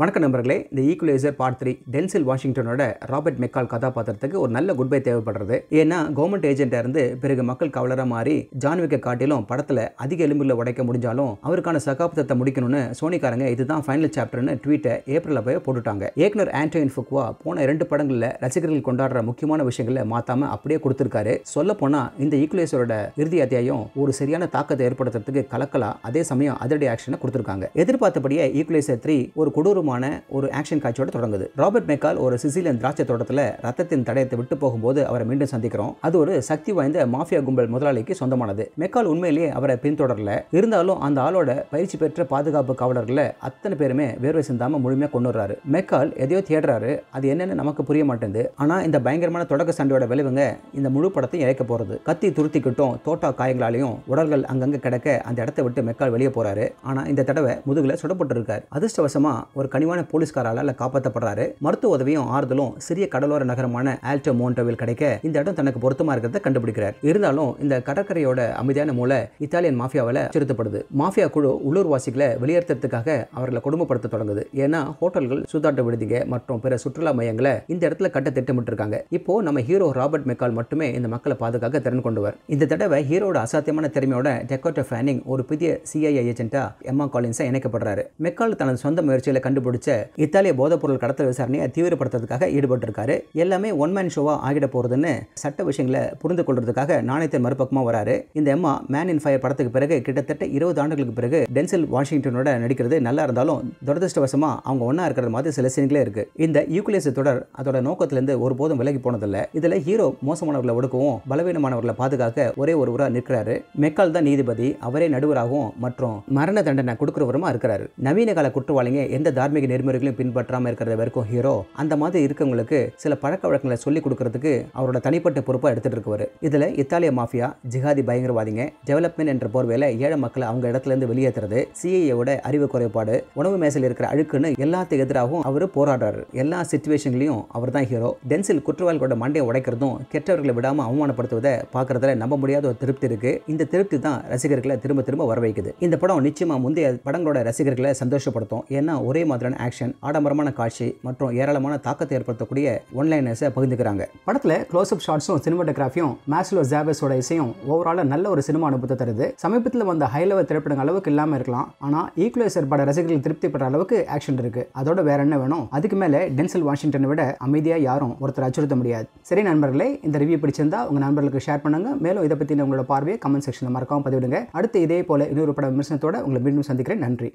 வணக்க நண்பர்களே இந்த ஈக்குவலைசர் பார்ட் த்ரீ டென்சில் வாஷிங்டனோட ராபர்ட் மெக்கால் கதாபாத்திரத்துக்கு ஒரு நல்ல குட் பை தேவைப்படுறது ஏன்னா கவர்மெண்ட் ஏஜென்டா இருந்து பிறகு மக்கள் கவலராக மாறி ஜான்விக்கை காட்டிலும் படத்தில் அதிக எலும்புல உடைக்க முடிஞ்சாலும் அவருக்கான சகாப்தத்தை முடிக்கணும்னு சோனிக்காரங்க இதுதான் ஃபைனல் சாப்டர்னு ட்வீட்டை ஏப்ரலில் போய் போட்டுட்டாங்க இயக்குனர் ஆண்டோயின் ஃபுக்வா போன இரண்டு படங்களில் ரசிகர்கள் கொண்டாடுற முக்கியமான விஷயங்களை மாத்தாம அப்படியே கொடுத்துருக்காரு சொல்ல போனால் இந்த ஈக்குவலைசரோட இறுதி அத்தியாயம் ஒரு சரியான தாக்கத்தை ஏற்படுத்துறதுக்கு கலக்கலா அதே சமயம் அதிரடி ஆக்ஷனை கொடுத்துருக்காங்க எதிர்பார்த்தபடியே ஈக்குவலைசர் த்ரீ ஒரு கொடூரம் கொடூரமான ஒரு ஆக்ஷன் காட்சியோட தொடங்குது ராபர்ட் மெக்கால் ஒரு சிசிலியன் திராட்சை தோட்டத்தில் ரத்தத்தின் தடயத்தை விட்டு போகும்போது அவரை மீண்டும் சந்திக்கிறோம் அது ஒரு சக்தி வாய்ந்த மாஃபியா கும்பல் முதலாளிக்கு சொந்தமானது மெக்கால் உண்மையிலேயே அவரை பின்தொடரல இருந்தாலும் அந்த ஆளோட பயிற்சி பெற்ற பாதுகாப்பு காவலர்கள் அத்தனை பேருமே வேர்வை சிந்தாம முழுமையாக கொண்டு வர்றாரு மெக்கால் எதையோ தேடுறாரு அது என்னன்னு நமக்கு புரிய மாட்டேங்குது ஆனால் இந்த பயங்கரமான தொடக்க சண்டையோட விளைவுங்க இந்த முழு படத்தையும் இழைக்க போகிறது கத்தி துருத்திக்கிட்டும் தோட்டா காயங்களாலையும் உடல்கள் அங்கங்கே கிடக்க அந்த இடத்த விட்டு மெக்கால் வெளியே போறாரு ஆனால் இந்த தடவை முதுகில் சுடப்பட்டு சுடப்பட்டிருக்காரு அதிர்ஷ்டவசமாக ஒரு கனிவான போலீஸ்காரால காப்பாற்றப்படுறாரு மருத்துவ உதவியும் ஆறுதலும் சிறிய கடலோர நகரமான ஆல்டோ மோண்டோவில் கிடைக்க இந்த இடம் தனக்கு பொருத்தமா இருக்கிறத கண்டுபிடிக்கிறார் இருந்தாலும் இந்த கடற்கரையோட அமைதியான மூளை இத்தாலியன் மாஃபியாவில் அச்சுறுத்தப்படுது மாஃபியா குழு உள்ளூர்வாசிகளை வெளியேற்றுறதுக்காக அவர்களை கொடுமைப்படுத்த தொடங்குது ஏன்னா ஹோட்டல்கள் சூதாட்ட விடுதிங்க மற்றும் பிற சுற்றுலா மையங்களை இந்த இடத்துல கட்ட திட்டமிட்டு இருக்காங்க இப்போ நம்ம ஹீரோ ராபர்ட் மெக்கால் மட்டுமே இந்த மக்களை பாதுகாக்க திறன் கொண்டுவர் இந்த தடவை ஹீரோட அசாத்தியமான திறமையோட டெக்கோட்டோ ஃபேனிங் ஒரு புதிய சிஐஏ ஏஜென்ட்டா எம்மா காலின்ஸா இணைக்கப்படுறாரு மெக்கால் தனது சொந்த முயற்சியில் கண்டு கண்டுபிடிச்ச இத்தாலிய போதைப்பொருள் கடத்தல் விசாரணையை தீவிரப்படுத்துறதுக்காக ஈடுபட்டிருக்காரு எல்லாமே ஒன் மேன் ஷோவா ஆகிட போறதுன்னு சட்ட விஷயங்களை புரிந்து கொள்றதுக்காக நாணயத்தின் மறுபக்கமாக வராரு இந்த அம்மா மேன் இன் ஃபயர் படத்துக்கு பிறகு கிட்டத்தட்ட இருபது ஆண்டுகளுக்கு பிறகு டென்சில் வாஷிங்டனோட நடிக்கிறது நல்லா இருந்தாலும் துரதிருஷ்டவசமா அவங்க ஒன்றா இருக்கிற மாதிரி சில சீன்களே இருக்கு இந்த யூக்குலேஸ் தொடர் அதோட நோக்கத்திலிருந்து ஒருபோதும் விலகி போனதில்லை இதுல ஹீரோ மோசமானவர்களை ஒடுக்கவும் பலவீனமானவர்களை பாதுகாக்க ஒரே ஒரு ஒருவராக நிற்கிறாரு மெக்கால் தான் நீதிபதி அவரே நடுவராகவும் மற்றும் மரண தண்டனை கொடுக்கிறவருமா இருக்கிறாரு நவீன கால குற்றவாளிங்க எந்த தார தார்மீக நெறிமுறைகளையும் பின்பற்றாம இருக்கிறத வரைக்கும் ஹீரோ அந்த மாதிரி இருக்கவங்களுக்கு சில பழக்க வழக்கங்களை சொல்லிக் கொடுக்கறதுக்கு அவரோட தனிப்பட்ட பொறுப்பா எடுத்துட்டு இருக்குவார் இதுல இத்தாலிய மாஃபியா ஜிஹாதி பயங்கரவாதிங்க டெவலப்மெண்ட் என்ற போர்வையில் ஏழை மக்களை அவங்க இடத்துல இருந்து வெளியேற்றுறது சிஐயோட அறிவு குறைபாடு உணவு மேசையில் இருக்கிற அழுக்குன்னு எல்லாத்துக்கு எதிராகவும் அவர் போராடுறாரு எல்லா சுச்சுவேஷன்லையும் அவர் தான் ஹீரோ டென்சில் குற்றவாளிகளோட மண்டையை உடைக்கிறதும் கெட்டவர்களை விடாம அவமானப்படுத்துவதை பார்க்கறதுல நம்ப முடியாத ஒரு திருப்தி இருக்கு இந்த திருப்தி தான் ரசிகர்களை திரும்ப திரும்ப வர வைக்குது இந்த படம் நிச்சயமா முந்தைய படங்களோட ரசிகர்களை சந்தோஷப்படுத்தும் ஏன்னா ஒரே மாதிரி மாதிரியான ஆக்ஷன் ஆடம்பரமான காட்சி மற்றும் ஏராளமான தாக்கத்தை ஏற்படுத்தக்கூடிய ஒன்லைனர்ஸை பகிர்ந்துக்கிறாங்க படத்தில் க்ளோஸ்அப் ஷாட்ஸும் சினிமாட்டோகிராஃபியும் மேஸ்லோ ஜாபஸோட இசையும் ஓவரால நல்ல ஒரு சினிமா அனுபவத்தை தருது சமீபத்தில் வந்த ஹை லெவல் திரைப்படங்கள் அளவுக்கு இல்லாமல் இருக்கலாம் ஆனால் ஈக்குவலைசர் பட ரசிகர்கள் திருப்தி பெற அளவுக்கு ஆக்ஷன் இருக்கு அதோட வேற என்ன வேணும் அதுக்கு மேலே டென்சல் வாஷிங்டனை விட அமைதியாக யாரும் ஒருத்தர் அச்சுறுத்த முடியாது சரி நண்பர்களே இந்த ரிவ்யூ பிடிச்சிருந்தா உங்கள் நண்பர்களுக்கு ஷேர் பண்ணுங்க மேலும் இதை பற்றின உங்களோட பார்வையை கமெண்ட் செக்ஷனில் மறக்காமல் பதிவிடுங்க அடுத்து இதே போல இன்னொரு பட விமர்சனத்தோட உங்களை மீண்டும் சந்திக்கிறேன் நன்றி